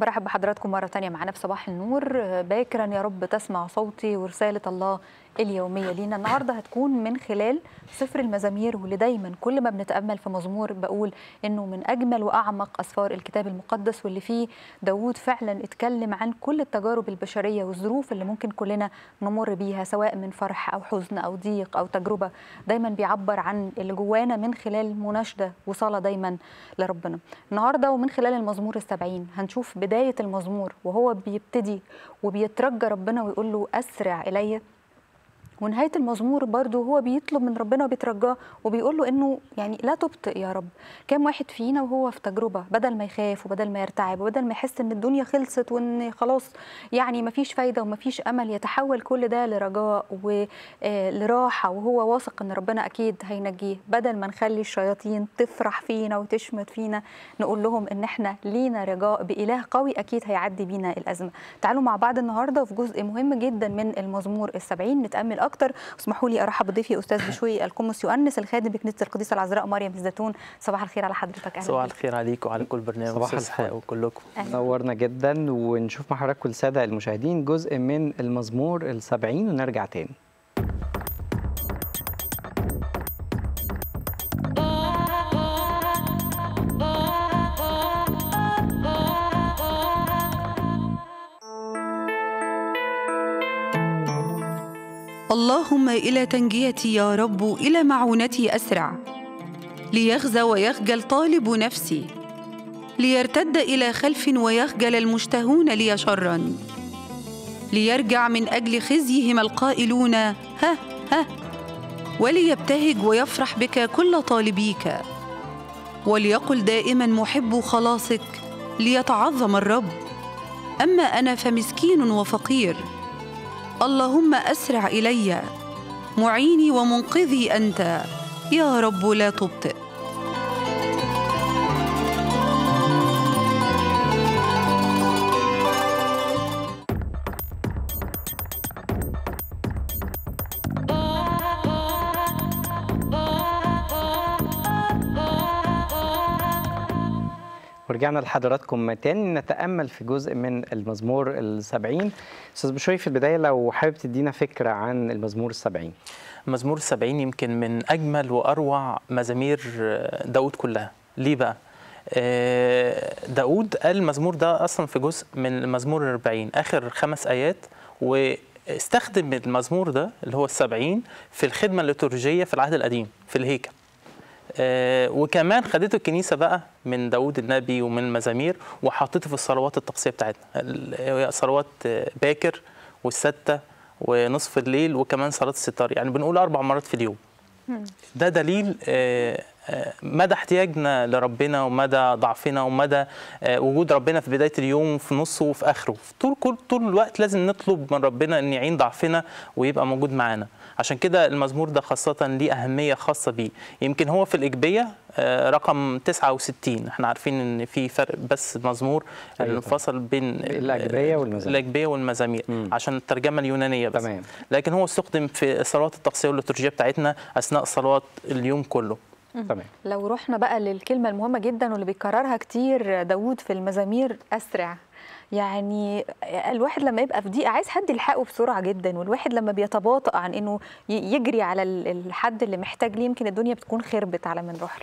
برحب بحضراتكم مرة تانية معنا في صباح النور باكرا يا رب تسمع صوتي ورسالة الله اليومية لينا النهاردة هتكون من خلال سفر المزامير واللي دايما كل ما بنتأمل في مزمور بقول إنه من أجمل وأعمق أسفار الكتاب المقدس واللي فيه داوود فعلا اتكلم عن كل التجارب البشرية والظروف اللي ممكن كلنا نمر بيها سواء من فرح أو حزن أو ضيق أو تجربة دايما بيعبر عن اللي جوانا من خلال مناشدة وصلاة دايما لربنا النهاردة ومن خلال المزمور السبعين هنشوف بداية المزمور وهو بيبتدي وبيترجى ربنا ويقول له أسرع إلي ونهايه المزمور برضو هو بيطلب من ربنا وبيترجاه وبيقول له انه يعني لا تبطئ يا رب كم واحد فينا وهو في تجربه بدل ما يخاف وبدل ما يرتعب وبدل ما يحس ان الدنيا خلصت وان خلاص يعني ما فيش فايده وما فيش امل يتحول كل ده لرجاء ولراحه آه، وهو واثق ان ربنا اكيد هينجيه بدل ما نخلي الشياطين تفرح فينا وتشمت فينا نقول لهم ان احنا لينا رجاء باله قوي اكيد هيعدي بينا الازمه تعالوا مع بعض النهارده في جزء مهم جدا من المزمور السبعين نتامل اكتر اسمحوا لي ارحب بضيفي استاذ بشوي القمص يؤنس الخادم بكنيسه القديسه العذراء مريم الزيتون صباح الخير على حضرتك اهلا صباح الخير عليك وعلى كل برنامج صباح الخير وكلكم نورنا جدا ونشوف مع حضراتكم الساده المشاهدين جزء من المزمور ال 70 ونرجع تاني إلى تنجيتي يا رب إلى معونتي أسرع ليغزى ويخجل طالب نفسي ليرتد إلى خلف ويخجل المشتهون لي شرا ليرجع من أجل خزيهم القائلون ها ها وليبتهج ويفرح بك كل طالبيك وليقل دائما محب خلاصك ليتعظم الرب اما انا فمسكين وفقير اللهم اسرع الي معيني ومنقذي انت يا رب لا تبطئ رجعنا لحضراتكم تاني نتامل في جزء من المزمور السبعين استاذ بشوي في البدايه لو حابب تدينا فكره عن المزمور السبعين مزمور السبعين يمكن من اجمل واروع مزامير داود كلها ليه بقى آه، داود قال المزمور ده اصلا في جزء من المزمور الأربعين اخر خمس ايات واستخدم المزمور ده اللي هو السبعين في الخدمة الليتورجية في العهد القديم في الهيكل آه، وكمان خدته الكنيسه بقى من داوود النبي ومن مزامير وحطيته في الصلوات التقصيه بتاعتنا صلوات آه، باكر والسته ونصف الليل وكمان صلاه الستار يعني بنقول اربع مرات في اليوم ده دليل آه، مدى احتياجنا لربنا ومدى ضعفنا ومدى آه، وجود ربنا في بدايه اليوم وفي نصه وفي اخره طول كل طول الوقت لازم نطلب من ربنا ان يعين ضعفنا ويبقى موجود معانا عشان كده المزمور ده خاصه ليه اهميه خاصه بيه يمكن هو في الاجبيه آه، رقم 69 احنا عارفين ان في فرق بس مزمور أيوة الفصل بين الاجبيه والمزامير الاجبيه والمزامير عشان الترجمه اليونانيه بس تمام. لكن هو استخدم في صلوات التقصيه والليتورجيه بتاعتنا اثناء صلوات اليوم كله تمام لو رحنا بقى للكلمه المهمه جدا واللي بيكررها كتير داوود في المزامير اسرع يعني الواحد لما يبقى في ضيقه عايز حد يلحقه بسرعه جدا والواحد لما بيتباطأ عن انه يجري على الحد اللي محتاج ليه يمكن الدنيا بتكون خربت على ما نروح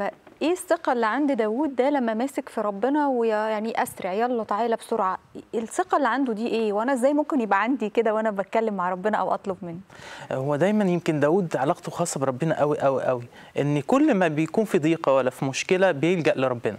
له ايه الثقه اللي عند داوود ده لما ماسك في ربنا ويعني اسرع يلا تعالى بسرعه الثقه اللي عنده دي ايه وانا ازاي ممكن يبقى عندي كده وانا بتكلم مع ربنا او اطلب منه هو دايما يمكن داوود علاقته خاصه بربنا قوي قوي قوي ان كل ما بيكون في ضيقه ولا في مشكله بيلجا لربنا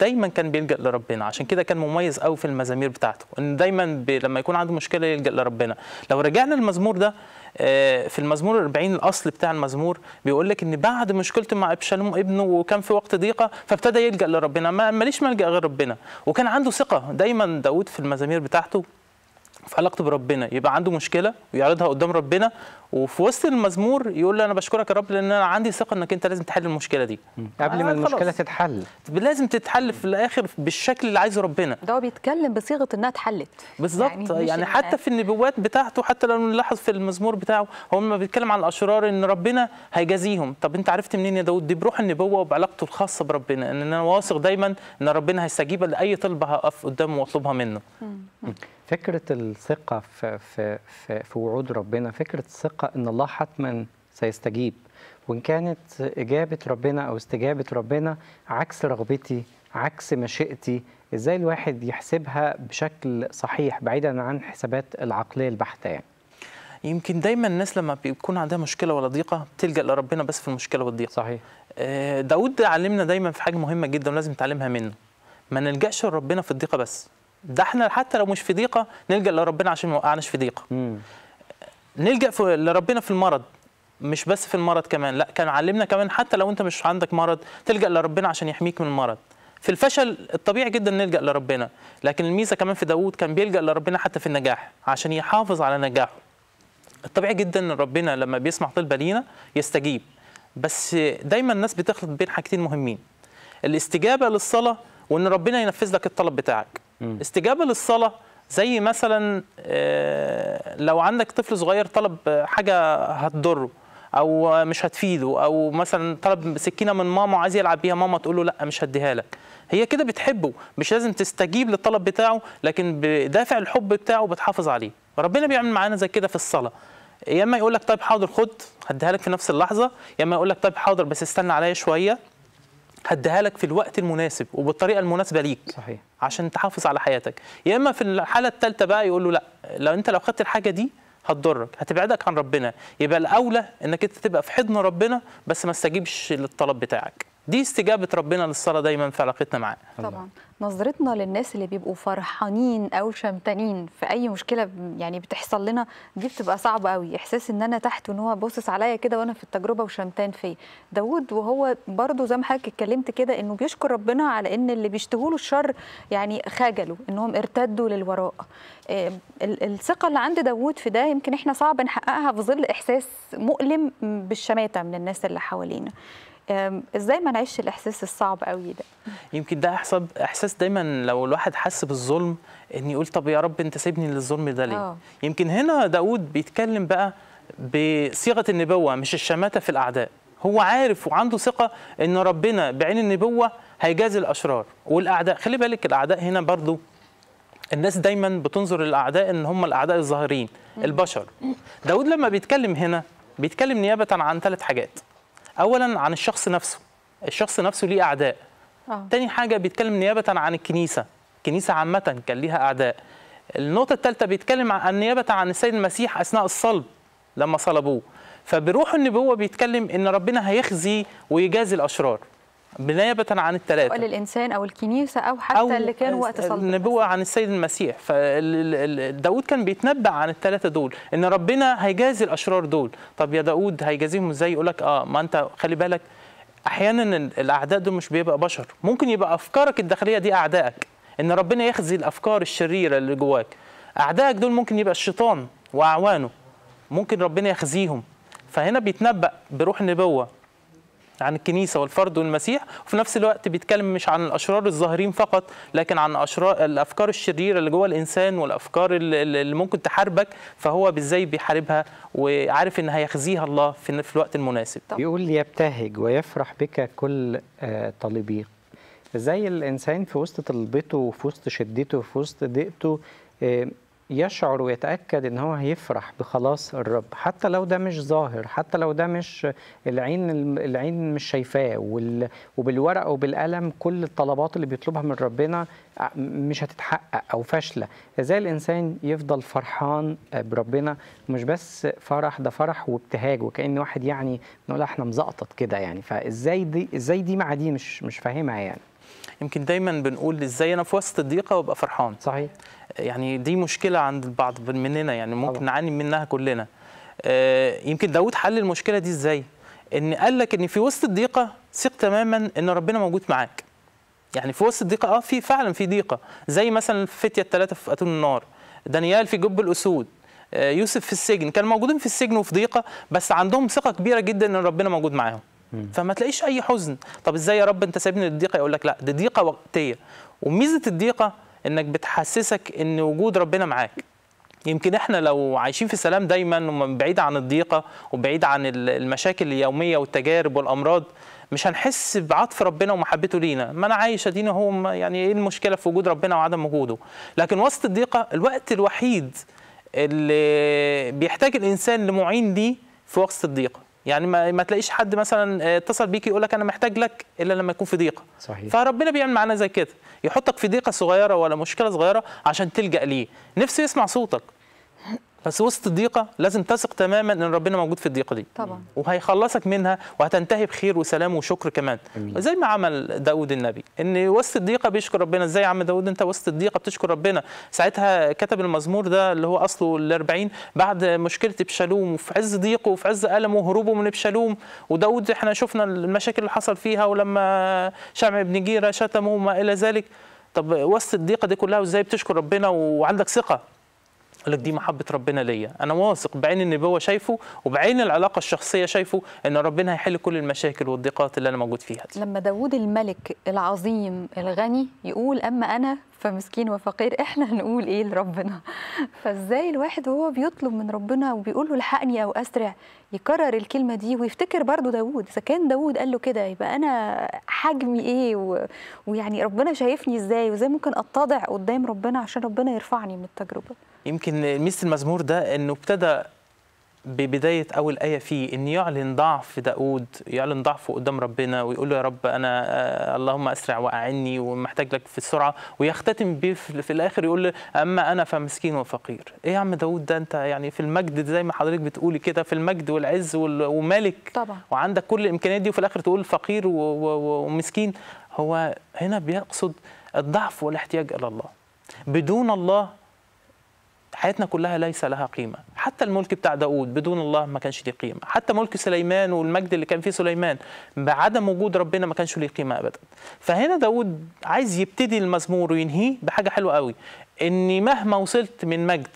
دايما كان بيلجأ لربنا عشان كده كان مميز قوي في المزامير بتاعته ان دايما بي لما يكون عنده مشكله يلجأ لربنا لو رجعنا للمزمور ده آه، في المزمور 40 الاصل بتاع المزمور بيقول لك ان بعد مشكلته مع ابشالوم ابنه وكان في وقت ضيقه فابتدى يلجأ لربنا ما ماليش ملجأ غير ربنا وكان عنده ثقه دايما داود في المزامير بتاعته في علاقته بربنا يبقى عنده مشكله ويعرضها قدام ربنا وفي وسط المزمور يقول لي انا بشكرك يا رب لان انا عندي ثقه انك انت لازم تحل المشكله دي قبل ما آه، المشكله تتحل لازم تتحل في الاخر بالشكل اللي عايزه ربنا ده هو بيتكلم بصيغه انها اتحلت بالظبط يعني, يعني حتى في النبوات بتاعته حتى لو نلاحظ في المزمور بتاعه هو لما بيتكلم عن الاشرار ان ربنا هيجازيهم طب انت عرفت منين يا داود دي بروح النبوه وبعلاقته الخاصه بربنا ان انا واثق دايما ان ربنا هيستجيب لاي طلبه هقف قدامه واطلبها منه فكره الثقه في في في, في وعود ربنا فكره الثقه ثقة أن الله حتما سيستجيب وإن كانت إجابة ربنا أو استجابة ربنا عكس رغبتي عكس مشيئتي إزاي الواحد يحسبها بشكل صحيح بعيدا عن حسابات العقلية البحتة يعني. يمكن دايما الناس لما بيكون عندها مشكله ولا ضيقه بتلجا لربنا بس في المشكله والضيقه صحيح آه، داود علمنا دايما في حاجه مهمه جدا ولازم نتعلمها منه ما نلجاش لربنا في الضيقه بس ده احنا حتى لو مش في ضيقه نلجا لربنا عشان ما وقعناش في ضيقه نلجا لربنا في المرض مش بس في المرض كمان لا كان علمنا كمان حتى لو انت مش عندك مرض تلجا لربنا عشان يحميك من المرض في الفشل الطبيعي جدا نلجا لربنا لكن الميزه كمان في داوود كان بيلجا لربنا حتى في النجاح عشان يحافظ على نجاحه الطبيعي جدا ان ربنا لما بيسمع طلبه لينا يستجيب بس دايما الناس بتخلط بين حاجتين مهمين الاستجابه للصلاه وان ربنا ينفذ لك الطلب بتاعك استجابه للصلاه زي مثلا آه، لو عندك طفل صغير طلب حاجه هتضره او مش هتفيده او مثلا طلب سكينه من ماما عايز يلعب بيها ماما تقول له لا مش هديها لك هي كده بتحبه مش لازم تستجيب للطلب بتاعه لكن بدافع الحب بتاعه بتحافظ عليه ربنا بيعمل معانا زي كده في الصلاه يا اما يقول لك طيب حاضر خد هديها لك في نفس اللحظه يا اما يقول لك طيب حاضر بس استنى عليا شويه هديها لك في الوقت المناسب وبالطريقه المناسبه ليك صحيح عشان تحافظ على حياتك يا اما في الحاله الثالثه بقى يقول له لا لو انت لو خدت الحاجه دي هتضرك هتبعدك عن ربنا يبقى الاولى انك انت تبقى في حضن ربنا بس ما تستجيبش للطلب بتاعك دي استجابه ربنا للصلاه دايما في علاقتنا معاه طبعا نظرتنا للناس اللي بيبقوا فرحانين او شمتانين في اي مشكله يعني بتحصل لنا دي بتبقى صعبه قوي احساس ان انا تحت وان هو باصص عليا كده وانا في التجربه وشمتان فيا داوود وهو برده زي ما حضرتك اتكلمت كده انه بيشكر ربنا على ان اللي بيشتهوا له الشر يعني خجلوا انهم ارتدوا للوراء آه، الثقه اللي عند داوود في ده يمكن احنا صعب نحققها في ظل احساس مؤلم بالشماته من الناس اللي حوالينا ازاي ما نعيش الاحساس الصعب قوي ده يمكن ده احساس احساس دايما لو الواحد حس بالظلم ان يقول طب يا رب انت سيبني للظلم ده ليه أوه. يمكن هنا داود بيتكلم بقى بصيغه النبوه مش الشماته في الاعداء هو عارف وعنده ثقه ان ربنا بعين النبوه هيجازي الاشرار والاعداء خلي بالك الاعداء هنا برضو الناس دايما بتنظر للاعداء ان هم الاعداء الظاهرين البشر داود لما بيتكلم هنا بيتكلم نيابه عن ثلاث حاجات اولا عن الشخص نفسه الشخص نفسه ليه اعداء آه. تاني حاجه بيتكلم نيابه عن الكنيسه الكنيسه عامه كان ليها اعداء النقطه الثالثه بيتكلم عن نيابه عن السيد المسيح اثناء الصلب لما صلبوه فبروح النبوه بيتكلم ان ربنا هيخزي ويجازي الاشرار بنيابة عن الثلاثة الإنسان أو الكنيسة أو حتى أو اللي كان وقت صلب النبوة عن السيد المسيح فداود كان بيتنبأ عن الثلاثة دول إن ربنا هيجازي الأشرار دول طب يا داود هيجازيهم إزاي يقول لك آه ما أنت خلي بالك احيانا الاعداء دول مش بيبقى بشر ممكن يبقى افكارك الداخليه دي اعدائك ان ربنا يخزي الافكار الشريره اللي جواك اعدائك دول ممكن يبقى الشيطان واعوانه ممكن ربنا يخزيهم فهنا بيتنبأ بروح النبوه عن الكنيسة والفرد والمسيح وفي نفس الوقت بيتكلم مش عن الأشرار الظاهرين فقط لكن عن أشرار الأفكار الشريرة اللي جوه الإنسان والأفكار اللي ممكن تحاربك فهو بإزاي بيحاربها وعارف إن هيخزيها الله في الوقت المناسب يقول يبتهج ويفرح بك كل آه، طالبيك زي الإنسان في وسط طلبته وفي وسط شدته وفي وسط ضيقته آه، يشعر ويتاكد ان هو هيفرح بخلاص الرب حتى لو ده مش ظاهر حتى لو ده مش العين العين مش شايفاه وبالورقه وبالقلم كل الطلبات اللي بيطلبها من ربنا مش هتتحقق او فاشله ازاي الانسان يفضل فرحان بربنا مش بس فرح ده فرح وابتهاج وكان واحد يعني نقول احنا مزقطط كده يعني فازاي دي ازاي دي مع دي مش مش فاهمها يعني يمكن دايما بنقول ازاي انا في وسط الضيقه وابقى فرحان صحيح يعني دي مشكله عند البعض مننا يعني ممكن نعاني منها كلنا آه، يمكن داود حل المشكله دي ازاي ان قال لك ان في وسط الضيقه ثق تماما ان ربنا موجود معاك يعني في وسط الضيقه اه في فعلا في ضيقه زي مثلا فتيه الثلاثه في اتون النار دانيال في جب الاسود آه، يوسف في السجن كانوا موجودين في السجن وفي ضيقه بس عندهم ثقه كبيره جدا ان ربنا موجود معاهم فما تلاقيش اي حزن طب ازاي يا رب انت سايبني للضيقه يقول لك لا دي ضيقه وقتيه وميزه الضيقه انك بتحسسك ان وجود ربنا معاك يمكن احنا لو عايشين في سلام دايما وبعيد عن الضيقه وبعيد عن المشاكل اليوميه والتجارب والامراض مش هنحس بعطف ربنا ومحبته لينا ما انا عايش ادينا هو يعني ايه المشكله في وجود ربنا وعدم وجوده لكن وسط الضيقه الوقت الوحيد اللي بيحتاج الانسان لمعين ليه في وسط الضيقه يعني ما, ما تلاقيش حد مثلا آه، اتصل بيك يقول لك انا محتاج لك الا لما يكون في ضيقه صحيح. فربنا بيعمل معانا زي كده يحطك في ضيقه صغيره ولا مشكله صغيره عشان تلجا ليه نفسي يسمع صوتك بس وسط الضيقه لازم تثق تماما ان ربنا موجود في الضيقه دي طبعا وهيخلصك منها وهتنتهي بخير وسلام وشكر كمان أمين. زي ما عمل داود النبي ان وسط الضيقه بيشكر ربنا ازاي يا عم داود انت وسط الضيقه بتشكر ربنا ساعتها كتب المزمور ده اللي هو اصله ال 40 بعد مشكله ابشالوم وفي عز ضيقه وفي عز المه وهروبه من ابشالوم وداود احنا شفنا المشاكل اللي حصل فيها ولما شمع بن جيره شتمه وما الى ذلك طب وسط الضيقه دي كلها وازاي بتشكر ربنا وعندك ثقه لك دي محبه ربنا ليا انا واثق بعين النبوه شايفه وبعين العلاقه الشخصيه شايفه ان ربنا هيحل كل المشاكل والضيقات اللي انا موجود فيها دي. لما داوود الملك العظيم الغني يقول اما انا فمسكين وفقير احنا هنقول ايه لربنا فازاي الواحد وهو بيطلب من ربنا وبيقول له الحقني او اسرع يكرر الكلمه دي ويفتكر برضو داوود اذا كان داوود قال له كده يبقى انا حجمي ايه و... ويعني ربنا شايفني ازاي وازاي ممكن اتضع قدام ربنا عشان ربنا يرفعني من التجربه يمكن ميزه المزمور ده انه ابتدى ببداية أول آية فيه إن يعلن ضعف داود يعلن ضعفه قدام ربنا ويقول له يا رب أنا آه، اللهم أسرع وأعني ومحتاج لك في السرعة ويختتم به في الآخر يقول له أما أنا فمسكين وفقير إيه يا عم داود ده أنت يعني في المجد زي ما حضرتك بتقولي كده في المجد والعز ومالك طبعا. وعندك كل الإمكانيات دي وفي الآخر تقول فقير ومسكين هو هنا بيقصد الضعف والاحتياج إلى الله بدون الله حياتنا كلها ليس لها قيمة حتى الملك بتاع داوود بدون الله ما كانش ليه قيمه حتى ملك سليمان والمجد اللي كان فيه سليمان بعدم وجود ربنا ما كانش ليه قيمه ابدا فهنا داوود عايز يبتدي المزمور وينهيه بحاجه حلوه قوي اني مهما وصلت من مجد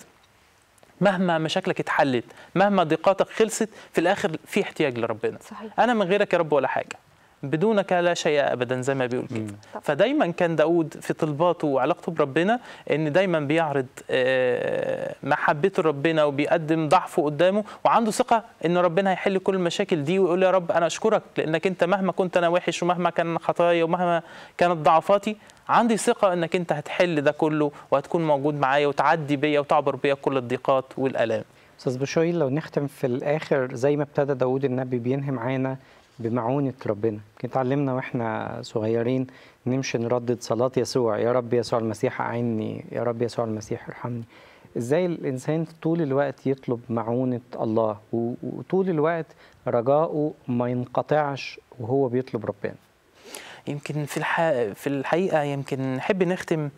مهما مشاكلك اتحلت مهما ضيقاتك خلصت في الاخر في احتياج لربنا صحيح. انا من غيرك يا رب ولا حاجه بدونك لا شيء ابدا زي ما بيقول كده فدايما كان داود في طلباته وعلاقته بربنا ان دايما بيعرض آه، محبته ربنا وبيقدم ضعفه قدامه وعنده ثقه ان ربنا هيحل كل المشاكل دي ويقول يا رب انا اشكرك لانك انت مهما كنت انا وحش ومهما كان خطايا ومهما كانت ضعفاتي عندي ثقه انك انت هتحل ده كله وهتكون موجود معايا وتعدي بيا وتعبر بيا كل الضيقات والالام استاذ بشوي لو نختم في الاخر زي ما ابتدى داود النبي بينهي معانا بمعونة ربنا كنت علمنا وإحنا صغيرين نمشي نردد صلاة يسوع يا رب يسوع المسيح أعني يا رب يسوع المسيح ارحمني إزاي الإنسان طول الوقت يطلب معونة الله وطول الوقت رجاؤه ما ينقطعش وهو بيطلب ربنا يمكن في, الح... في الحقيقة يمكن نحب نختم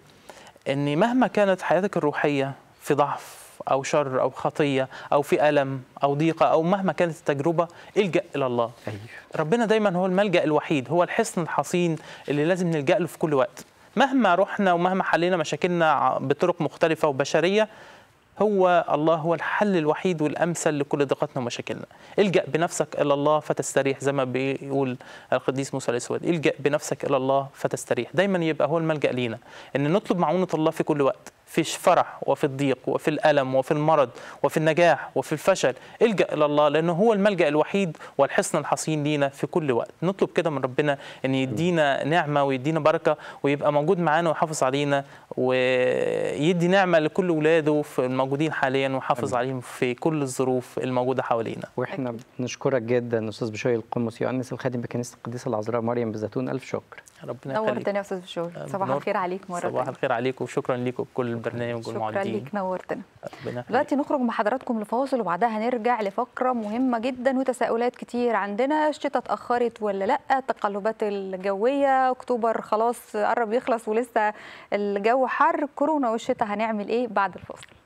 أن مهما كانت حياتك الروحية في ضعف أو شر أو خطية أو في ألم أو ضيقة أو مهما كانت التجربة الجأ إلى الله أيوه. ربنا دايما هو الملجأ الوحيد هو الحصن الحصين اللي لازم نلجأ له في كل وقت مهما رحنا ومهما حلينا مشاكلنا بطرق مختلفة وبشرية هو الله هو الحل الوحيد والامثل لكل ضيقاتنا ومشاكلنا الجا بنفسك الى الله فتستريح زي ما بيقول القديس موسى الاسود الجا بنفسك الى الله فتستريح دايما يبقى هو الملجا لينا ان نطلب معونه الله في كل وقت في الفرح وفي الضيق وفي الألم وفي المرض وفي النجاح وفي الفشل الجأ إلى الله لأنه هو الملجأ الوحيد والحصن الحصين لينا في كل وقت نطلب كده من ربنا أن يدينا نعمة ويدينا بركة ويبقى موجود معانا ويحافظ علينا ويدي نعمة لكل أولاده في الموجودين حاليا ويحافظ عليهم في كل الظروف الموجودة حوالينا وإحنا بنشكرك جدا أستاذ بشوي القمص يؤنس الخادم بكنيسة القديسة العذراء مريم بالزيتون ألف شكر ربنا يخليك نورتنا يا أستاذ بشوي آه، صباح الخير عليك مرة صباح الخير عليك وشكرا لكم كل البرنامج والمعدين شكرا لك نورتنا دلوقتي نخرج مع حضراتكم لفاصل وبعدها هنرجع لفقره مهمه جدا وتساؤلات كتير عندنا الشتاء اتاخرت ولا لا التقلبات الجويه اكتوبر خلاص قرب يخلص ولسه الجو حر كورونا والشتاء هنعمل ايه بعد الفاصل